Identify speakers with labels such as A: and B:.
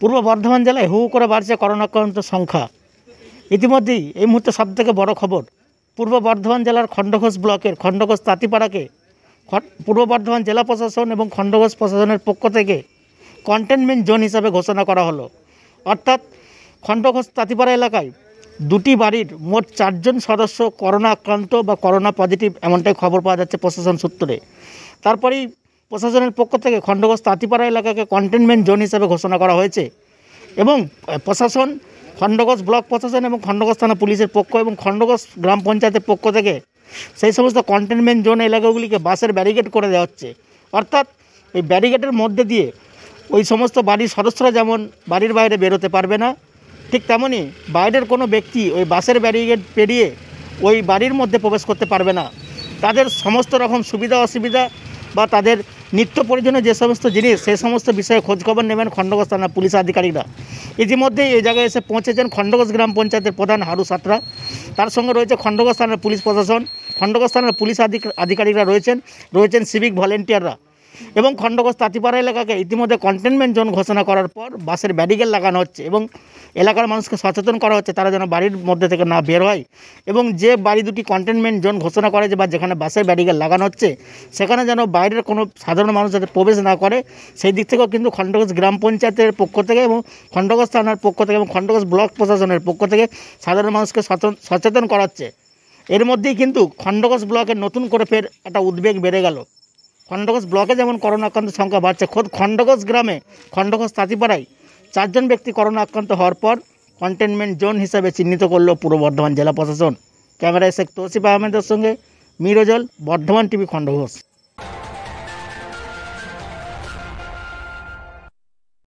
A: পূর্ব বর্ধমান জেলায় হু করে বাড়ছে করোনা আক্রান্ত সংখ্যা ইতিমধ্যেই এই মুহূর্তে সবথেকে বড় খবর পূর্ব বর্ধমান জেলার খণ্ডঘোষ ব্লকের খণ্ডঘোষ তাঁতিপাড়াকে পূর্ব বর্ধমান জেলা প্রশাসন এবং খণ্ডঘোষ প্রশাসনের পক্ষ থেকে কন্টেনমেন্ট জোন হিসাবে ঘোষণা করা হলো অর্থাৎ খণ্ডঘোষ তাঁতিপাড়া এলাকায় দুটি বাড়ির মোট চারজন সদস্য করোনা আক্রান্ত বা করোনা পজিটিভ এমনটাই খবর পাওয়া যাচ্ছে প্রশাসন সূত্রে তারপরেই প্রশাসনের পক্ষ থেকে খণ্ডঘোষ তাঁতিপাড়া এলাকাকে কন্টেনমেন্ট জোন হিসেবে ঘোষণা করা হয়েছে এবং প্রশাসন খণ্ডঘোষ ব্লক প্রশাসন এবং খণ্ডঘোষ থানা পুলিশের পক্ষ এবং খণ্ডঘোষ গ্রাম পঞ্চায়েতের পক্ষ থেকে সেই সমস্ত কন্টেনমেন্ট জোন এলাকাগুলিকে বাসের ব্যারিকেড করে দেওয়া হচ্ছে অর্থাৎ এই ব্যারিকেডের মধ্যে দিয়ে ওই সমস্ত বাড়ির সদস্যরা যেমন বাড়ির বাইরে বেরোতে পারবে না ঠিক তেমনই বাইরের কোনো ব্যক্তি ওই বাসের ব্যারিকেড পেরিয়ে ওই বাড়ির মধ্যে প্রবেশ করতে পারবে না তাদের সমস্ত রকম সুবিধা অসুবিধা বা তাদের নিত্য প্রয়োজনীয় যে সমস্ত জিনিস সে সমস্ত বিষয়ে খোঁজখবর নেবেন খণ্ডগোজ থানার পুলিশ আধিকারিকরা ইতিমধ্যে এই জায়গায় এসে পৌঁছেছেন খণ্ডগোজ গ্রাম পঞ্চায়েতের প্রধান হারু সাতরা তার সঙ্গে রয়েছে খণ্ডগোজ থানার পুলিশ প্রশাসন খণ্ডগোজ থানার পুলিশ আধিকারিকরা রয়েছেন রয়েছেন সিভিক ভলেন্টিয়াররা এবং খণ্ডগোস তাঁতিপাড়া এলাকাকে ইতিমধ্যে কন্টেনমেন্ট জোন ঘোষণা করার পর বাসের ব্যারিকেড লাগানো হচ্ছে এবং এলাকার মানুষকে সচেতন করা হচ্ছে তারা যেন বাড়ির মধ্যে থেকে না বের হয় এবং যে বাড়ি দুটি কন্টেনমেন্ট জোন ঘোষণা করে যে বা যেখানে বাসের ব্যারিকেড লাগানো হচ্ছে সেখানে যেন বাইরের কোনো সাধারণ মানুষ যাতে প্রবেশ না করে সেই দিক থেকেও কিন্তু খণ্ডগোস গ্রাম পঞ্চায়েতের পক্ষ থেকে এবং খণ্ডঘোষ থানার পক্ষ থেকে এবং খণ্ডগোস ব্লক প্রশাসনের পক্ষ থেকে সাধারণ মানুষকে সচেতন করাচ্ছে এর মধ্যেই কিন্তু খণ্ডগোস ব্লকের নতুন করে ফের একটা উদ্বেগ বেড়ে গেল খণ্ডঘোষ ব্লকে যেমন করোনা আক্রান্তের সংখ্যা বাড়ছে খোদ খণ্ডঘোষ গ্রামে খণ্ডঘোষ তাঁতিপাড়ায় চারজন ব্যক্তি করোনা আক্রান্ত হওয়ার পর কন্টেনমেন্ট জোন হিসাবে চিহ্নিত করল পূর্ব বর্ধমান জেলা প্রশাসন ক্যামেরায় শেখ তৌসিফ আহমেদের সঙ্গে মিরজল বর্ধমান টিভি খণ্ডঘোষ